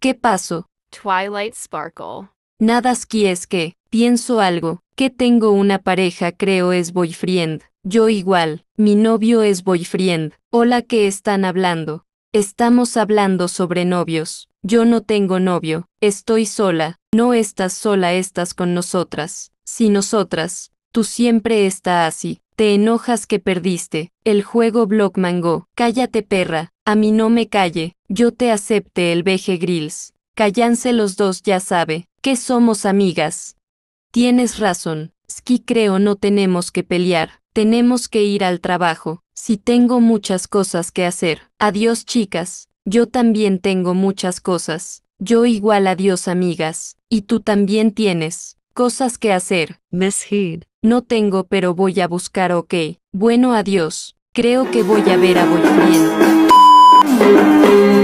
¿Qué pasó? Twilight Sparkle. Nada que es que, pienso algo, que tengo una pareja creo es boyfriend, yo igual, mi novio es boyfriend, hola que están hablando. Estamos hablando sobre novios, yo no tengo novio, estoy sola, no estás sola estás con nosotras, si nosotras, tú siempre estás así, te enojas que perdiste, el juego Block Mango. cállate perra, a mí no me calle, yo te acepte el veje grills. Callanse los dos ya sabe, que somos amigas. Tienes razón, Ski creo no tenemos que pelear, tenemos que ir al trabajo, si tengo muchas cosas que hacer. Adiós chicas, yo también tengo muchas cosas. Yo igual adiós amigas, y tú también tienes cosas que hacer. Miss No tengo pero voy a buscar ok. Bueno adiós, creo que voy a ver a Volkswagen. Thank you.